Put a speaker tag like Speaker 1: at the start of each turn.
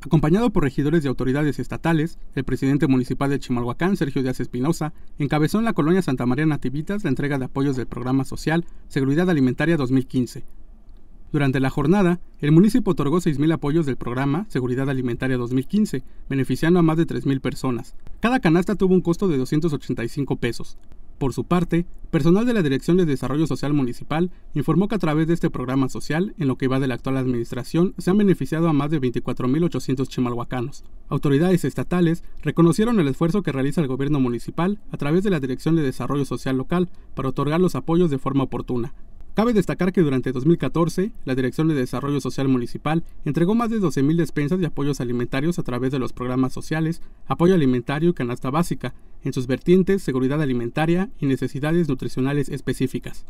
Speaker 1: Acompañado por regidores de autoridades estatales, el presidente municipal de Chimalhuacán, Sergio Díaz Espinosa, encabezó en la colonia Santa María Nativitas la entrega de apoyos del programa social Seguridad Alimentaria 2015. Durante la jornada, el municipio otorgó 6.000 apoyos del programa Seguridad Alimentaria 2015, beneficiando a más de 3.000 personas. Cada canasta tuvo un costo de 285 pesos. Por su parte, personal de la Dirección de Desarrollo Social Municipal informó que a través de este programa social, en lo que va de la actual administración, se han beneficiado a más de 24.800 chimalhuacanos. Autoridades estatales reconocieron el esfuerzo que realiza el gobierno municipal a través de la Dirección de Desarrollo Social Local para otorgar los apoyos de forma oportuna, Cabe destacar que durante 2014, la Dirección de Desarrollo Social Municipal entregó más de 12.000 despensas y apoyos alimentarios a través de los programas sociales, apoyo alimentario y canasta básica, en sus vertientes seguridad alimentaria y necesidades nutricionales específicas.